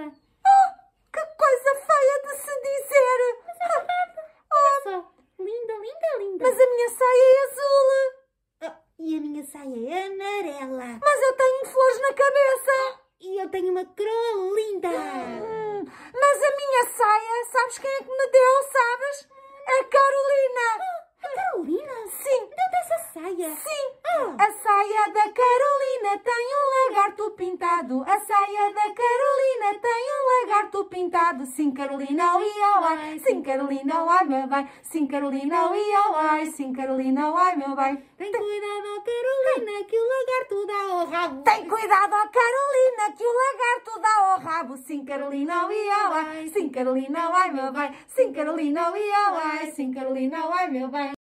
Oh, que coisa feia de se dizer! Mas é oh. linda, linda, linda! Mas a minha saia é azul! Oh, e a minha saia é amarela! Mas eu tenho flores na cabeça! Oh, e eu tenho uma coroa linda! Hum, mas a minha saia, sabes quem é que me deu, sabes? A Carolina! Oh, a Carolina? Sim! Deu-te é essa saia? Sim! Oh. A saia da Carolina tem um lagarto pintado. A saia da Carolina pintado. Sim, Carolina, oi, oh, ai. Sim, Carolina, ai, meu bem. Sim, Carolina, oi, oh, ai. Sim, Carolina, ai, meu bem. Tem cuidado, Carolina, que o lagarto dá ao rabo. Tem cuidado, Carolina, que o lagarto dá ao rabo. Sim, Carolina, oi, oh, ai. Sim, Carolina, ai, meu bem. Sim, Carolina, oi, oh, ai. Sim, Carolina, ai, meu bem.